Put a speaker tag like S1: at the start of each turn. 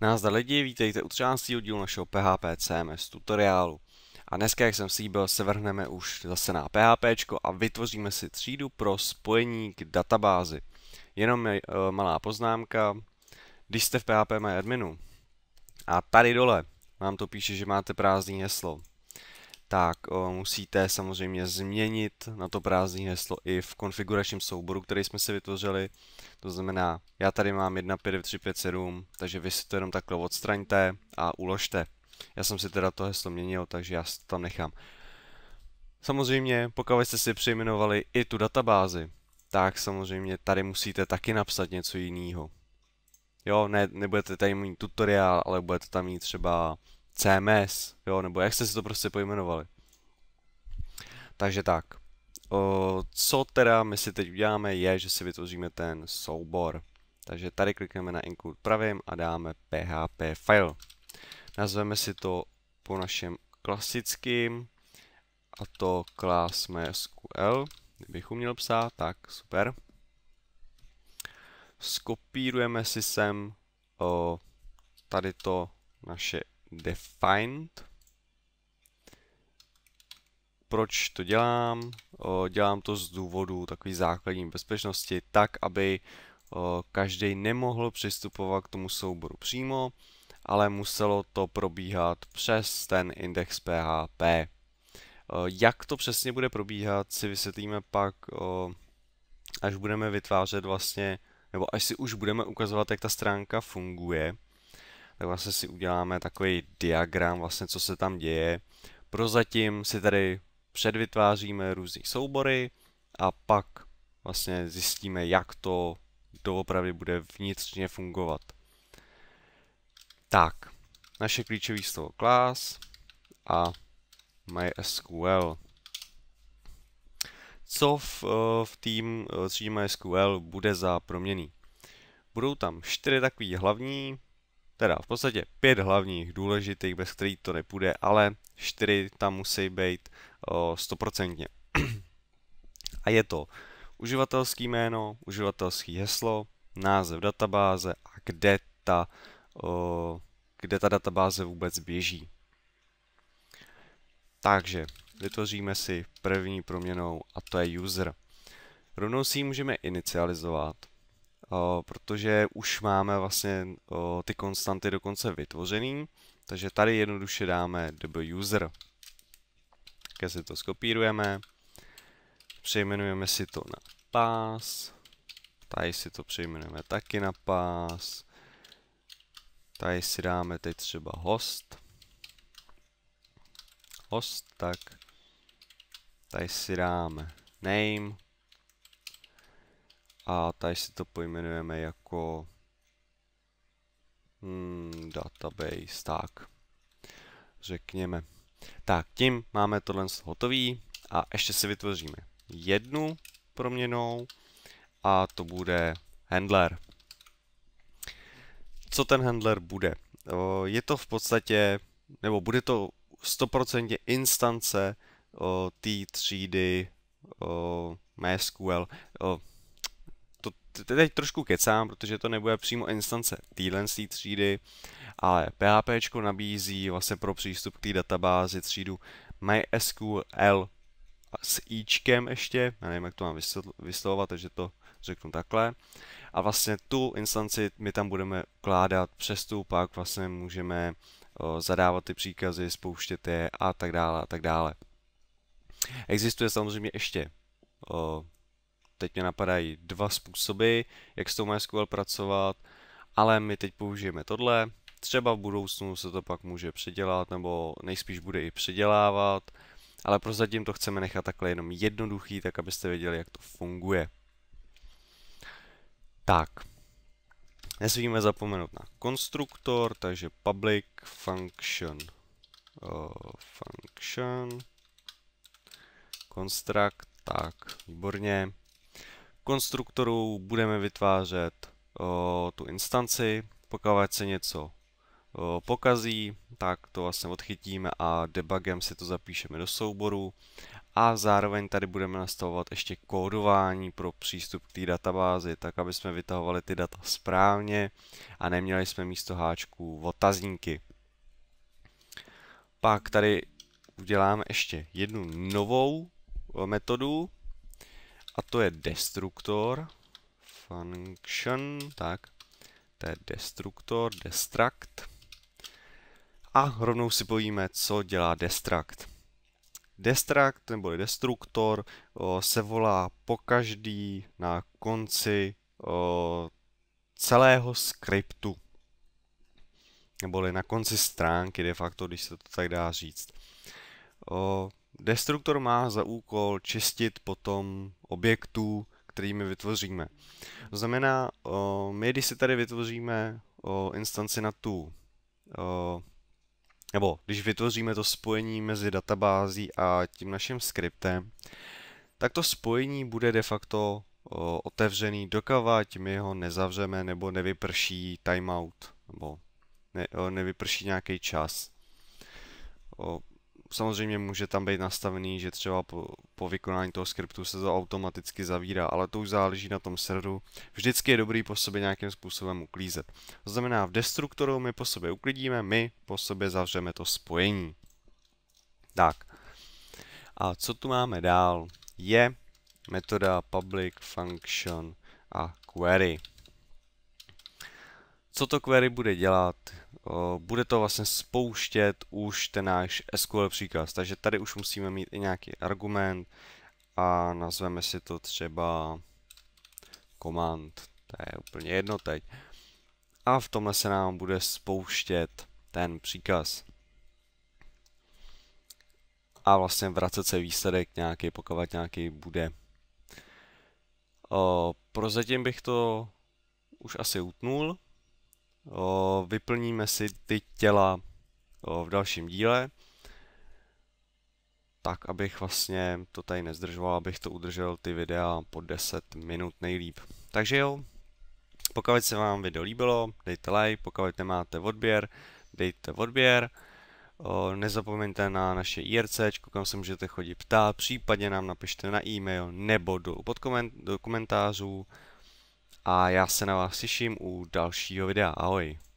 S1: Názda, lidi, vítejte u 13. dílu našeho PHP CMS tutoriálu. A dneska, jak jsem slíbil, se vrhneme už zase na PHP a vytvoříme si třídu pro spojení k databázi. Jenom je, uh, malá poznámka, když jste v PHP My adminu a tady dole vám to píše, že máte prázdný heslo tak o, musíte samozřejmě změnit na to prázdné heslo i v konfiguračním souboru, který jsme si vytvořili. To znamená, já tady mám 15357, takže vy si to jenom takhle odstraňte a uložte. Já jsem si teda to heslo měnil, takže já to tam nechám. Samozřejmě, pokud jste si přejmenovali i tu databázi, tak samozřejmě tady musíte taky napsat něco jiného. Jo, ne, nebudete tady mít tutoriál, ale budete tam mít třeba CMS, jo, nebo jak jste si to prostě pojmenovali. Takže tak. O, co teda my si teď uděláme, je, že si vytvoříme ten soubor. Takže tady klikneme na include pravým a dáme php file. Nazveme si to po našem klasickým a to class MySQL, kdybych uměl psát, tak super. Skopírujeme si sem o, tady to naše defined. Proč to dělám? Dělám to z důvodu takové základní bezpečnosti, tak aby každý nemohl přistupovat k tomu souboru přímo, ale muselo to probíhat přes ten index PHP. Jak to přesně bude probíhat, si vysvětlíme pak, až budeme vytvářet vlastně, nebo až si už budeme ukazovat, jak ta stránka funguje tak vlastně si uděláme takový diagram, vlastně co se tam děje. Prozatím si tady předvytváříme různé soubory a pak vlastně zjistíme, jak to doopravdy bude vnitřně fungovat. Tak, naše klíčové slovo class a MySQL. Co v, eh, v tým eh, třídě MySQL bude za proměný? Budou tam čtyři takové hlavní, Teda v podstatě pět hlavních důležitých, bez kterých to nepůjde, ale čtyři tam musí být stoprocentně. a je to uživatelský jméno, uživatelský heslo, název databáze a kde ta, o, kde ta databáze vůbec běží. Takže vytvoříme si první proměnou a to je user. Rovnou si ji můžeme inicializovat Eh, protože už máme vlastně eh, ty konstanty dokonce vytvořený, takže tady jednoduše dáme double user. Také si to skopírujeme, přejmenujeme si to na pass, tady si to přejmenujeme taky na pass, tady si dáme teď třeba host, host, tak tady si dáme name, a tady si to pojmenujeme jako hmm, database, tak řekněme. Tak, tím máme tohle hotový a ještě si vytvoříme jednu proměnou a to bude handler. Co ten handler bude? Je to v podstatě, nebo bude to 100% instance té třídy MySQL, teď trošku kecám, protože to nebude přímo instance téhle třídy, ale PHP nabízí vlastně pro přístup k té databázi třídu MySQL s ičkem ještě, já nevím, jak to mám vyslovovat, takže to řeknu takhle. A vlastně tu instanci my tam budeme kládat přes tu, pak vlastně můžeme o, zadávat ty příkazy, spouštět je a tak dále a tak dále. Existuje samozřejmě ještě teď mě napadají dva způsoby, jak s tou MySQL pracovat, ale my teď použijeme tohle, třeba v budoucnu se to pak může předělat, nebo nejspíš bude i předělávat, ale prozatím to chceme nechat takhle jenom jednoduchý, tak abyste věděli, jak to funguje. Tak, nesmíme zapomenout na konstruktor, takže public function, uh, function, construct, tak, výborně konstruktoru budeme vytvářet o, tu instanci, pokud se něco o, pokazí, tak to vlastně odchytíme a debugem si to zapíšeme do souboru a zároveň tady budeme nastavovat ještě kódování pro přístup k té databázi, tak aby jsme vytahovali ty data správně a neměli jsme místo háčků otazníky. Pak tady uděláme ještě jednu novou metodu, a to je destruktor. Function, tak. To je destruktor, destruct. A rovnou si povíme, co dělá destruct. Destruct nebo destruktor se volá po každý na konci o, celého skriptu. Neboli na konci stránky de facto, když se to tak dá říct. O, Destruktor má za úkol čistit potom objektů, kterými vytvoříme. To znamená, my když si tady vytvoříme instanci na tu, nebo když vytvoříme to spojení mezi databází a tím naším skriptem, tak to spojení bude de facto otevřený dokavať my ho nezavřeme nebo nevyprší timeout nebo nevyprší nějaký čas samozřejmě může tam být nastavený, že třeba po, po vykonání toho skriptu se to automaticky zavírá, ale to už záleží na tom serveru. Vždycky je dobrý po sobě nějakým způsobem uklízet. To znamená, v destruktoru my po sobě uklidíme, my po sobě zavřeme to spojení. Tak. A co tu máme dál? Je metoda public function a query. Co to query bude dělat? bude to vlastně spouštět už ten náš SQL příkaz. Takže tady už musíme mít i nějaký argument a nazveme si to třeba command. To je úplně jedno teď. A v tomhle se nám bude spouštět ten příkaz. A vlastně vracet se výsledek nějaký, pokud nějaký bude. prozatím bych to už asi utnul O, vyplníme si ty těla o, v dalším díle. Tak, abych vlastně to tady nezdržoval, abych to udržel ty videa po 10 minut nejlíp. Takže jo, pokud se vám video líbilo, dejte like, pokud nemáte odběr, dejte odběr. O, nezapomeňte na naše IRC, kam se můžete chodit ptát, případně nám napište na e-mail nebo do, pod koment, do komentářů a já se na vás těším u dalšího videa. Ahoj!